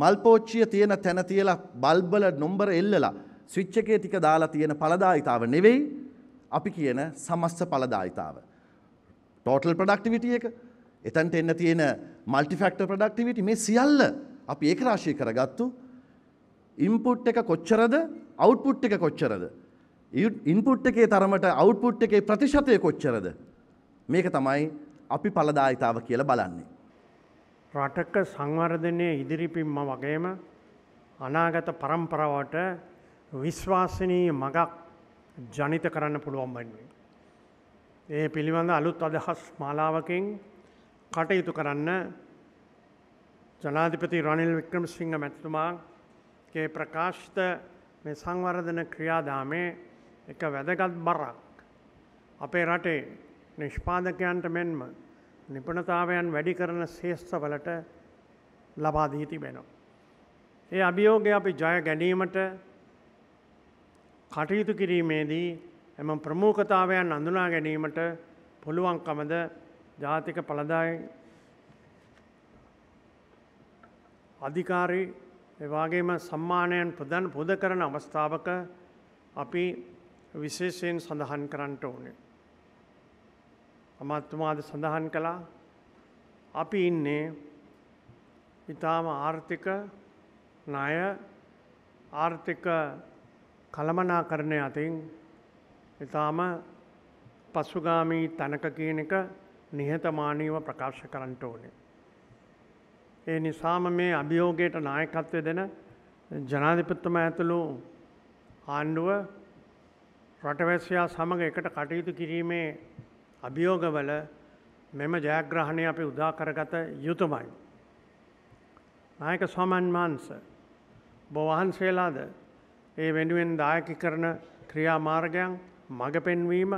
මල් පෝච්චිය තියෙන තැන තියලා බල්බ් වල නම්බර එල්ලලා ස්විච් එකේ ටික දාලා තියෙන ඵලදායිතාව නෙවෙයි අපි කියන සමස්ත ඵලදායිතාව. ටෝටල් ප්‍රොඩක්ටිවිටි එක එතන්ට එන්න තියෙන මල්ටි ෆැක්ටර් ප්‍රොඩක්ටිවිටි මේ සියල්ල අපි ඒක රාශී කරගත්තු ඉන්පුට් එක කොච්චරද අවුට්පුට් එක කොච්චරද ඉන්පුට් එකේ තරමට අවුට්පුට් එකේ ප්‍රතිශතය කොච්චරද මේක තමයි අපි ඵලදායිතාව කියලා බලන්නේ රටක සංවර්ධනය ඉදිරිපින්ම වගේම අනාගත පරම්පරාවට විශ්වාසනීය මගක් ජනිත කරන්න පුළුවන් වන්නේ. ඒ පිළිබඳ අලුත් අදහස් මාලාවකින් කටයුතු කරන්න ජනාධිපති රනිල් වික්‍රම සිංහ මැතිතුමාගේ ප්‍රකාශිත මේ සංවර්ධන ක්‍රියාදාමේ එක වැදගත් බරක් අපේ රටේ නිෂ්පාදකයන්ට මෙන්ම නිපුණතාවයන් වැඩි කරන ශේෂ්ත්‍රවලට ලබාදී තිබෙනවා. ඒ අභියෝගය අපි ජය ගැනීමට කටයුතු කිරීමේදී එම ප්‍රමුඛතාවයන් අඳුනා ගැනීමට පුළුවන්කමද ජාතික පළදායි අධිකාරී එවාගේම සම්මානයන් ප්‍රදන් පුද කරන අවස්ථාවක අපි විශේෂයෙන් සඳහන් කරන්නට ඕනේ. අමත්තුමාද සඳහන් කළා අපි ඉන්නේ ඉතාම ආර්ථික ණය ආර්ථික කළමනාකරණය අතින් ඉතාම පසුගාමී තැනක කියන එක නිහතමානීව ප්‍රකාශ කරන්න ඕනේ. ඒ නිසාම මේ අභියෝගයට නායකත්වය දෙන ජනාධිපත්තුම ඇතුළු ආණ්ඩුව රටවැසියා සමඟ එකට කටයුතු කිරීමේ අභියෝගවල මෙම ජයග්‍රහණය අපි උදා කරගත යුතුමයි. නායක ස්වාමන් මාන්ස බොවහන්සේලාද ඒ වෙනුවෙන් දායකි කරන ක්‍රියාමාර්ගයන් මඟ පෙන්වීම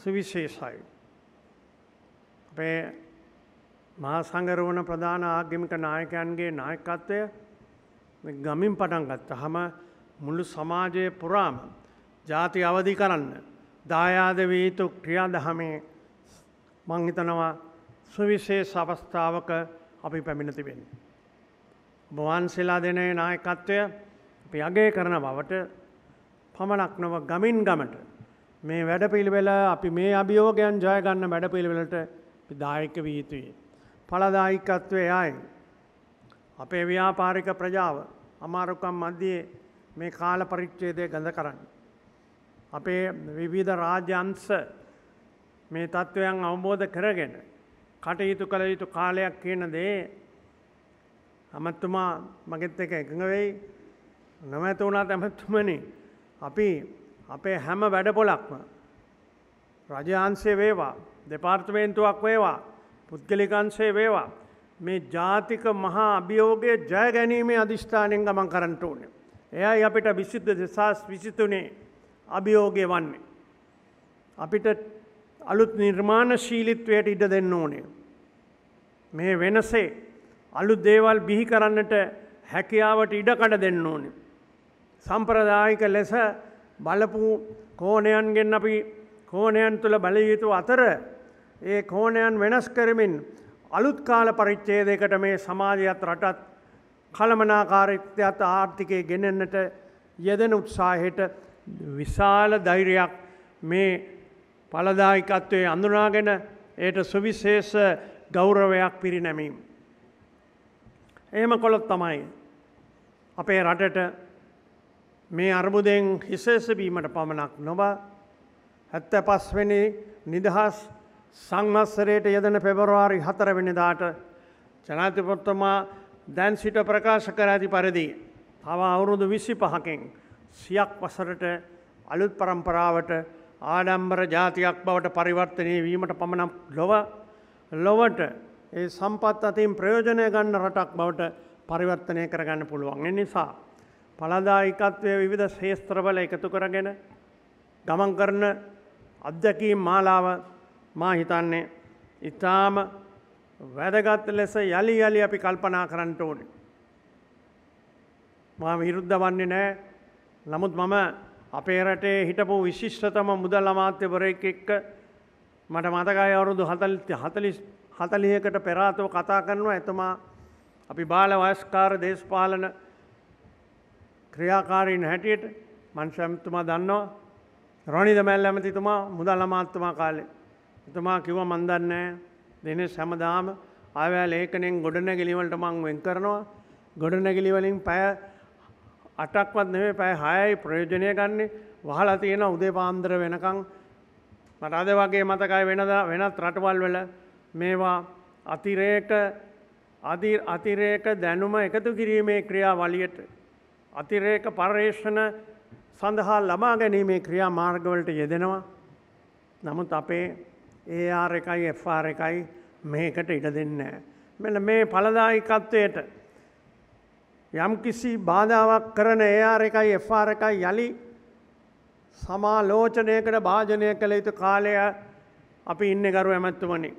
සුවිශේෂයි. අපේ මහා සංගරවන ප්‍රධාන ආගමික නායකයන්ගේ නායකත්වය ගමින් පටන් ගත්ත හම මුළු සමාජය පුරාම ජාති අවදි කරන්න දායාද වීතු ක්‍රියාදහමේ මංහිතනවා සුවිශේෂ අවස්ථාවක අපි පැමිණතිබෙන්. බවන්සිලා දෙනේ නායකත්වය අපි අගේ කරන බවට පමණක් නොව ගමින් ගමට මේ වැඩ පිළිවෙල අපි මේ අභියෝගයන් ජයගන්න වැඩ පිළිවෙලට දායක වී යුතුයි. පලදායිකත්වය යයි. අපේ ව්‍යාපාරික ප්‍රජාව අමාරුකම් මධ්‍යයේ මේ කාල පරිච්ඡේදය ගඳ කරන්න. අපේ විවිධ රාජ්‍යන්ස මේ තත්ත්වයන් අවබෝධ කරගෙන කටයුතු කළ යුතු කාලයක් කියන දේ අමත්තුමා මගෙත් එක එකඟ වෙයි නොමැත වුණාත් ඇමැත්තුමනි අපි අපේ හැම වැඩපොලක්ම රජාන්සේ වේවා දෙපාර්තමේන්තුවක් වේවා පුද්ගලිකන්සේ වේවා මේ ජාතික මහා අභියෝගය ජය ගැනීමේ අධිෂ්ඨානෙන් ගමන් කරන්නට ඕනේ. එයයි අපිට විසිද්ධ දෙසාස් විසිතුනේ අභියෝගය වන්නේ. අපිට අලුත් නිර්මාණශීලිත්වයට ඉඩ දෙන්න ඕනේ. මේ වෙනසේ අලුත් දේවල් බිහි කරන්නට හැකියාවට ඉඩකඩ දෙන්න ඕනේ. සම්ප්‍රදායික ලෙස බලපු කෝණයන්ගෙන් අපි කෝණයන් තුළ බැලිය යුතු අතර ඒ කෝණයන් වෙනස් කරමින් අලුත් කාල පරිච්ඡේදයකට මේ සමාජයත් රටත් කළමනාකාරීත්වයත් ආර්ථිකය ගෙනෙන්නට යෙදෙන උත්සාහයට විශාල ධෛර්යක් මේ පලදායිකත්වය අඳුනාගෙන ඒට සුවිශේෂ ගෞරවයක් පිරිනැමීම්. එහෙම කොළොත් තමයි අපේ රටට මේ අර්බුදයෙන් හිසේසබීමට පමණක් නොව හැත්ත පස්වෙනි නිදහස් සංවස්සරයට යදන පෙබරවාරි හතරවෙනිදාට ජනාතිපොත්තමා දැන් සිට ප්‍රකාශ කර ඇති පරිදි තව අවුරුදු විසි පහකින් සියක් වසරට අලුත් පරම්පරාවට ආඩම්බර ජාතියක් බවට පරිවර්තනය වීමට පමණක් ලොව ලොවට ඒ සම්පත් අතින් ප්‍රයෝජනය ගන්න රටක් බවට පරිවර්තනය කරගන්න පුළුවන්. එ නිසා පලදායිකත්වය විවිධ ශේස්ත්‍රවල එකතු කරගෙන ගමන් කරන අධ්‍යකීම් මාලාව මා හිතන්නේ ඉතාම වැදගත් ලෙස යළි යළි අපි කල්පනා කරන්නට ඕනේ. මා විරුද්ධ වන්නේ නෑ නමුත් මම අපේ රටේ හිටපු විශිෂ්ටතම මුදල් අමාත්‍යවරයෙක් එක්ක මට මතකයි අවුරුදු හතලිස් හතලිහකට පෙරාතව කතා කරනවා ඇතමා අපි බාල වයස්කාර දේශපාලන ක්‍රියාකාරීන් හැටියට මංශඇමතුමා දන්නවා රොනිද මැල් ඇමතිතුමා මුදල් අමාත්තුමා කාලේ එතුමා කිව මන්දන්නෑ දෙන සැමදාම ආවෑ ලේකනෙන් ගොඩනැගිලිවලට මං වෙන් කරනවා ගොඩනැගිලිවලින් පැය අටක්වත් නෙමේ පැය හයයි ප්‍රයෝජනය ගන්න වහලා තියෙන උදේ පාන්දර වෙනකං මට අද වගේ මතකයි වෙනද වෙනත් රටවල් වල මේවා අතිරේක අතිරේක දැනුම එකතු කිරීමේ ක්‍රියා වලියට අතිරේක පර්යේෂණ සඳහා ලබා ගැනීමේ ක්‍රියා මාර්ගවලට යෙදෙනවා නමුත් අපේ ඒ ආර එකයි එෆ්ආර එකයි මේකට ඉඩ දෙන්නේ මෙන්න මේ පලදායිකත්වයට යම්කිසි බාධාවක් කරන AR එකයි FR එකයි යලි සමාලෝචනයකට භාජනය කළ යුතු කාලය අපි ඉන්න ගරු ඇමැත්තුමනි.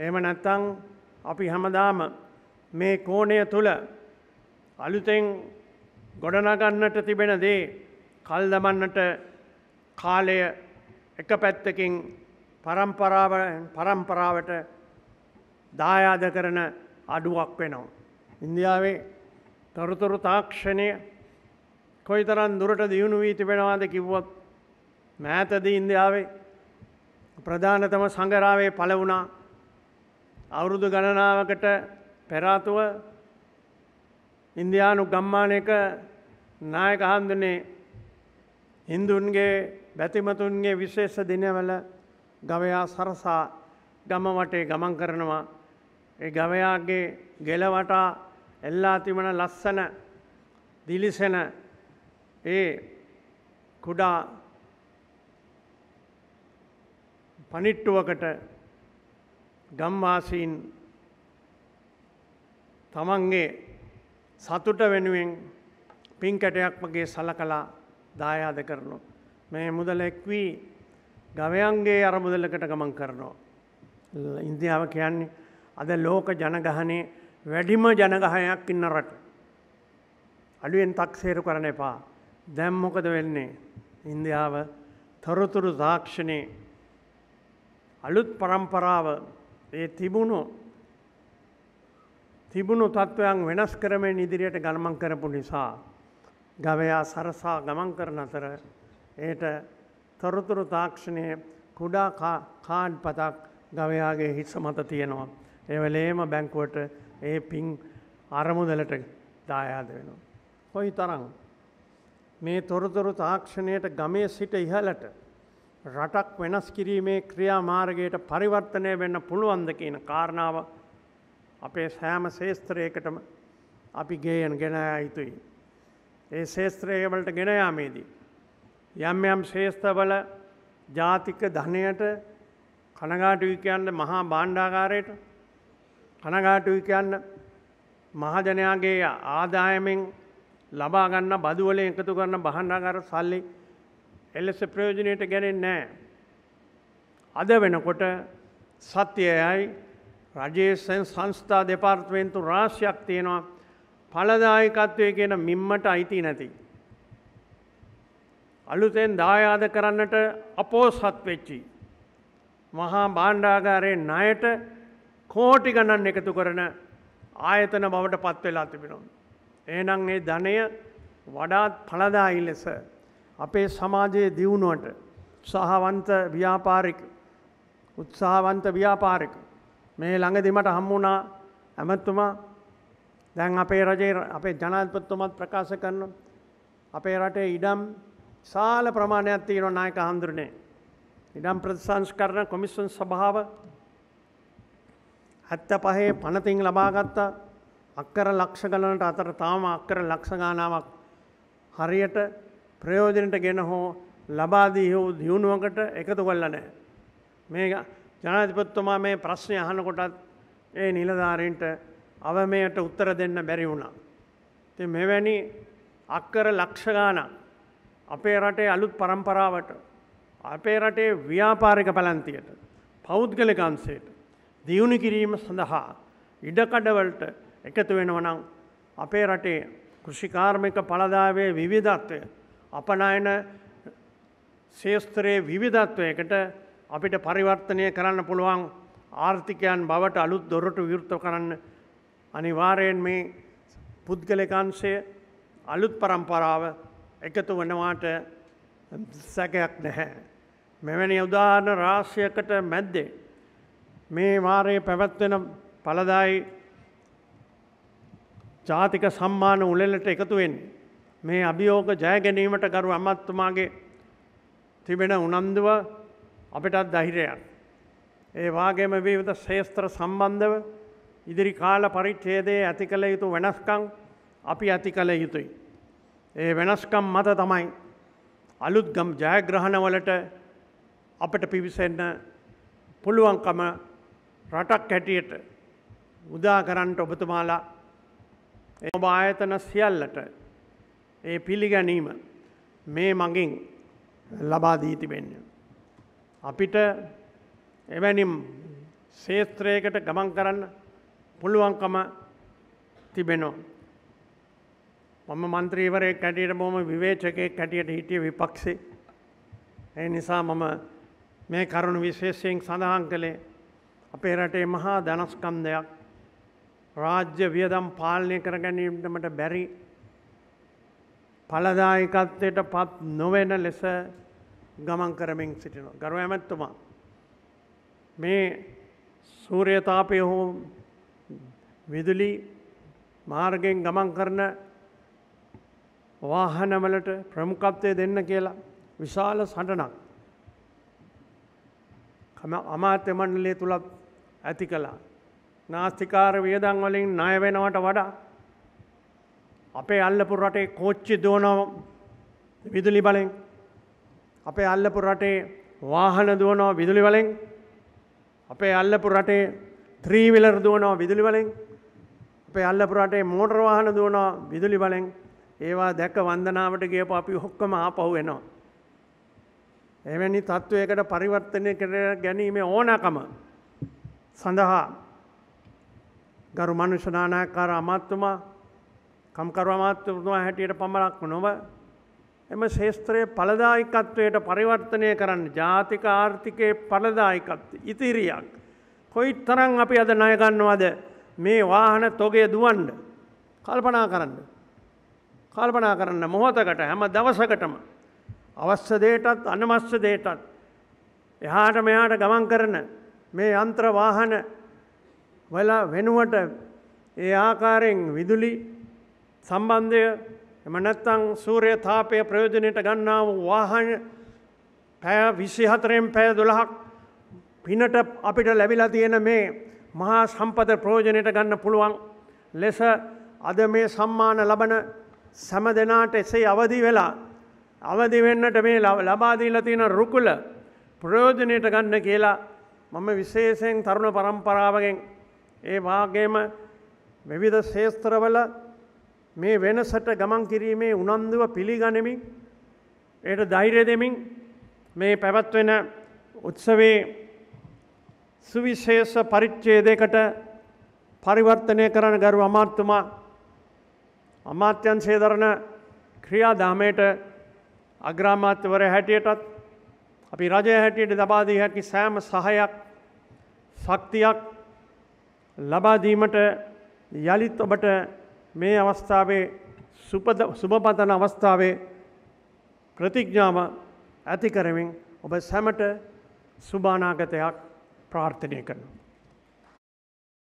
එහෙම නැත්තං අපි හැමදාම මේ කෝණය තුළ අලුතෙන් ගොඩනගන්නට තිබෙන දේ කල් දමන්නට කාලය එක පැත්තකින් පරම්පරාවට දායාද කරන අඩුවක් වෙනවා. ඉන්දියාවේ තොරතුරු තාක්ෂණය කොයිතරන් දුරට දියුණු වී තිබෙනවාද කිව්වත් මෑතදී ඉන්දියාවේ ප්‍රධානතම සංගරාවේ පළ වුණා අවුරුදු ගණනාවකට පෙරාතුව ඉන්දයානු ගම්මානයක නායක හාමුදුනේ හින්දුන්ගේ බැතිමතුන්ගේ විශේෂ දිනවල ගවයා සරසා ගම වටේ ගමන් කරනවා ඒ ගවයාගේ ගෙලවටා එල්ලා තිබෙන ලස්සන දිලිසෙන ඒ කුඩා පනිට්ටුවකට ගම්වාසීන් තමන්ගේ සතුට වෙනුවෙන් පින්කැටයක් වගේ සලකලා දායාද කරනු. මේ මුදල එක්වී ගවයන්ගේ අරමුදලකට ගමන් කරනවා. ඉන්දියාව කියන්නේ අද ලෝක ජනගහනේ වැඩිම ජනගහයක් ඉන්න රට. අඩුවෙන් තක්සේරු කරන එපා දැම්මොකද වෙන්නේ. ඉන්දියාව තොරතුරු තාක්ෂණය අලුත් පරම්පරාව ඒ තිබුණු තිබුණු තත්ත්වයන් වෙනස් කරමෙන් ඉදිරියට ගමන් කරපු නිසා ගවයා සරසා ගමන් කරන අතර ඒට තොරතුරු තාක්ෂණය කුඩා කාඩ් පතක් ගවයාගේ හිස්ස මත තියෙනවා. එවලේම බැංකුවට ඒ පින් අරමුදලට දායාද වෙනවා. කොයි තරම් මේ තොරතුරු තාක්ෂණයට ගමේ සිට ඉහලට රටක් වෙනස් කිරීමේ ක්‍රියාමාර්ගයට පරිවර්තනය වෙන්න පුළුවන්ද කියන කාරණාව අපේ සෑම ශේස්ත්‍රයකටම අපි ගේයන් ගෙනයා යුතුයි. ඒ ශේස්ත්‍රයවලට ගෙනයාමේදී. යම් යම් ශේස්ථවල ජාතික ධනයට කනගාටුවි කියන්න මහා බාණ්ඩාකාරයට කනගාටුයි කියන්න මහජනයාගේ ආදායමෙන් ලබාගන්න බදුවල එකතු කරන්න බහන්නගර සල්ලි එල්ලෙස ප්‍රයෝජනයට ගැනෙන් නෑ. අද වෙනකොට සත්‍යයයි රජේසන් සංස්ථා දෙපාර්ත්වයෙන්තු රාශ්‍යයක් තියෙනවා පලදායකත්වය කියන මිම්මට අයිති නැති. අලුතෙන් දායාද කරන්නට අපෝසත් වෙච්චි. මහා බාණ්ඩාගාරය ණයට කෝටි ගණන් එකතු කරන ආයතන බවට පත්වෙලා තිබෙනවා. ඒනං ඒ ධනය වඩාත් පලදායි ලෙස අපේ සමාජයේ දියුණුවට උත්සාහවන්ත ව්‍යාපාරික උත්සාහවන්ත ව්‍යාපාරික මේ ළඟදිමට හම්මුණා ඇමත්තුමා දැන් අපේ රජේ අපේ ජනාධපත්තුමත් ප්‍රකාශ කරන අපේ රටේ ඉඩම් සාල ප්‍රමාණයක් තියෙනවා නායක හඳුරනේ ඉඩම් ප්‍රතිසංස්කරණ කොමිසන් සභාව හැත්ත පහේ පනතින් ලබාගත්ත අක්කර ලක්ෂ ගණනට අතර තාම අක්කර ලක්ෂ ගානාවක් හරියට ප්‍රයෝජනට ගෙන හෝ ලබාදී හෝ දියුණුවකට එකතු කල්ල නෑ. මේ ජනාධිපත්තුමා මේ ප්‍රශ්නය අහනකොටත් ඒ නිලධාරීන්ට අවමයට උත්තර දෙන්න බැරි වුණා. ති මෙවැනි අක්කර ලක්ෂගාන අපේ රටේ අලුත් පරම්පරාවට අපේ රටේ ව්‍යාපාරික පැලන්තියට පෞද්ගලිකන්සේට දියුණු කිරීම සඳහා ඉඩකඩවලට එකතු වෙනවනම් අපේ රටේ කෘෂිකාර්මික පලදාවේ විවිධත්වය අපනයන ශේස්ත්‍රයේ විවිධත්වයකට අපිට පරිවර්තනය කරන්න පුළුවන් ආර්ථිකයන් බවට අලුත් දොරට විවෘත කරන්න අනිවාරයෙන් මේ පුද්ගලකාංශය අලුත් පරම්පරාව එකතු වනවාට සැකයක් නැහැ. මෙවැනි උදාහරණ රාශයකට මැද්දේ මේ මාරයේ පැවැත්වෙන පලදායි ජාතික සම්මාන උළෙලට එකතුවෙන් මේ අභියෝග ජයගැනීමට කරු අමත්තුමාගේ තිබෙන උනන්දුව අපිටත් දහිරයක්. ඒ වාගේම වීවිත ශේස්ත්‍ර සම්බන්ධව ඉදිරි කාල පරිච්ඡේදයේ ඇති කළ යුතු වෙනස්කම් අපි ඇති කළ යුතුයි. ඒ වෙනස්කම් මත තමයි අලුත් ගම් ජයග්‍රහණවලට අපට පිවිසෙන්න පුළුවන්කම රටක් හැටියට උදා කරන්ට ඔබතුමාලා එම ආයතන සියල්ලට ඒ පිළිගැනීම මේ මගින් ලබා දී තිබෙන්න. අපිට එවැනිම් ශේත්‍රයකට ගමන් කරන්න පුළුවන්කම තිබෙනෝ. මම මන්ත්‍රීවරය කැටියට බොම විවේචකය කැටියට හිටිය විපක්ෂේ. ඒ නිසා මම මේ කරුණු විශේෂයෙන් සඳහන් කළේ අපේ රටේ මහා ධනස්කන්දයක් රාජ්‍ය වියදම් පාලනය කර ගැනීමටමට බැරි පලදායකත්වයට පත් නොවෙන ලෙස ගමන් කරමින් සිටිනවා. ගරු ඇමැත්තුමා. මේ සූරයතාපය හෝ විදුලි මාර්ගෙන් ගමන් කරන වාහනවලට ප්‍රමුකත්වය දෙන්න කියලා විශාල සටනක්. අමාත්‍ය මණ්ඩලය තුළත් ඇති කළා. නාස්තිකාර වියදන් වලින් ණය වෙනවට වඩා අපේ අල්ලපු රටේ කෝච්චි දුවන විදුලි බලෙන් අපේ අල්ලපු රටේ වාහන දුවනවා විදුලි වලින් අපේ අල්ලපු රටේ ත්‍රීවිලර් දුවනවා විදුලි වලින් අපේ අල්ලපු රටේ මෝටර් වාහන දුවනවා විදුලි වලින් ඒවා දැක වන්දනාවට ගියපු අපි ඔක්කොම ආපහු එනවා. එවැනි තත්ත්වයකට පරිවර්තනය කර ගැනීම ඕනකම සඳහා ගරු මනුෂ්‍ය නානායකකාර අමාත්‍යතුමා කම්කරු අමාත්‍යතුමා හැටියට පමණක් නොව එම ශේස්ත්‍රයේ පළදායකත්වයට පරිවර්තනය කරන්න ජාතික ආර්ථිකයේ පළදායකත්ව ඉතිරියක් කොයි තරම් අපි අද ණයගන්නවද මේ වාහන තොගේ දුවන්ඩ කල්පනා කරන්න. කල්පනා කරන්න මොහොතකට හැම දවසකටම අවශ්‍ය දේටත් අනමස්්‍ය දේටත් එහාට මෙයාට ගමන් කරන මේ යන්ත්‍ර වාහන වල වෙනුවට ඒ ආකාරයෙන් විදුලි සම්බන්ධය එම නැත්තං සූරය තාපය ප්‍රයෝජනයට ගන්නා වූ වාහන පැය විසිහතරයෙන් පැය දොළහක් පිනට අපිට ලැබිලා තියෙන මේ මහා සම්පත ප්‍රෝජනයට ගන්න පුළුවන් ලෙස අද මේ සම්මාන ලබන සැම දෙනාට එසේ අවදි වෙලා අවදි වෙන්නට මේ ලබාදීලා තියෙන රුකුල ප්‍රයෝජනයට ගන්න කියලා මම විශේෂයෙන් තරුණ පරම්පරාවගෙන් ඒ වාගේම විවිධ ශේස්ත්‍රවල මේ වෙනසට ගමන් කිරීමේ උනන්දුව පිළිගනිමින් එයට ධෛර්ය දෙමින් මේ පැවැත්වෙන උත්සවේ සුවිශේෂ පරිච්ඡේදයකට පරිවර්තනය කරන ගරු අමාත්‍යතුමා අමාත්‍යංශය දරන ක්‍රියාදාමයට අග්‍රාමාත්‍යවරය හැටියටත් අපි රජය හැටියට ලබාදී හැකි සෑම සහයක් ශක්තියක් ලබාදීමට යළිත් ඔබට මේ අවස්ථාවේ සුපද සුභපතන අවස්ථාවේ ප්‍රතිඥාව ඇති කරමින් ඔබ සැමට සුභානාගතයක් ප්‍රාර්ථනය කරනවා.